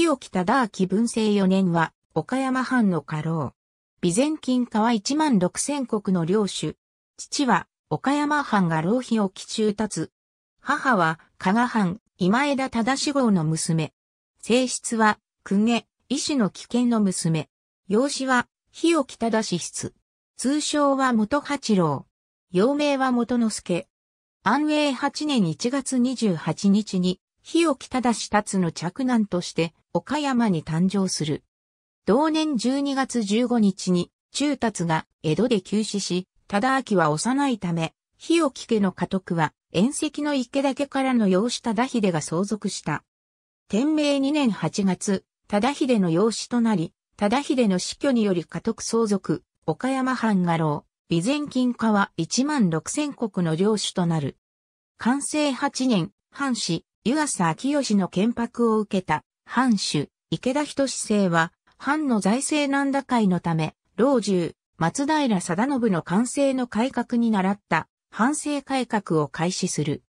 日置忠明文政4年は、岡山藩の家老。備前金川1万6千国の領主。父は、岡山藩が老日置中つ。母は、加賀藩、今枝忠志号の娘。性質は、公家、医師の危険の娘。養子は、日置忠志室。通称は元八郎。幼名は元之助。安永8年1月28日に、日置忠達の嫡男として岡山に誕生する。同年12月15日に中達が江戸で急死し、忠明は幼いため、日置家の家督は遠石の池田家からの養子忠秀が相続した。天明2年8月、忠秀の養子となり、忠秀の死去により家督相続、岡山藩画廊、備前金家は1万6千国の領主となる。完成8年、藩士、湯浅清の建白を受けた、藩主、池田仁政は、藩の財政難打会のため、老中、松平定信の完成の改革に倣った、反政改革を開始する。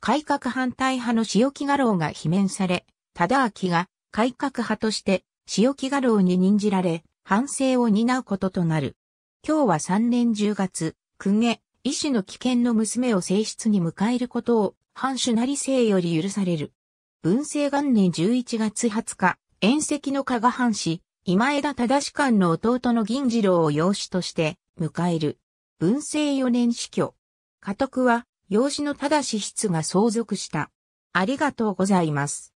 改革反対派の塩木画廊が罷免され、忠明が改革派として塩木画廊に任じられ、反省を担うこととなる。今日は3年10月、公家、医師の危険の娘を正室に迎えることを藩主なり性より許される。文政元年11月20日、遠赤の加賀藩士、今枝忠志官の弟の銀次郎を養子として迎える。文政4年死去。家督は養子の忠志室が相続した。ありがとうございます。